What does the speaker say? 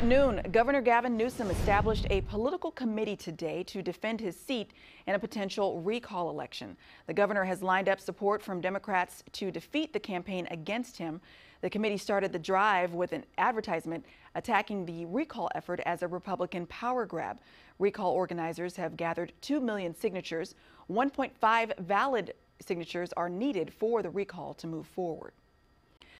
at noon, Governor Gavin Newsom established a political committee today to defend his seat in a potential recall election. The governor has lined up support from Democrats to defeat the campaign against him. The committee started the drive with an advertisement attacking the recall effort as a Republican power grab. Recall organizers have gathered 2 million signatures. 1.5 valid signatures are needed for the recall to move forward.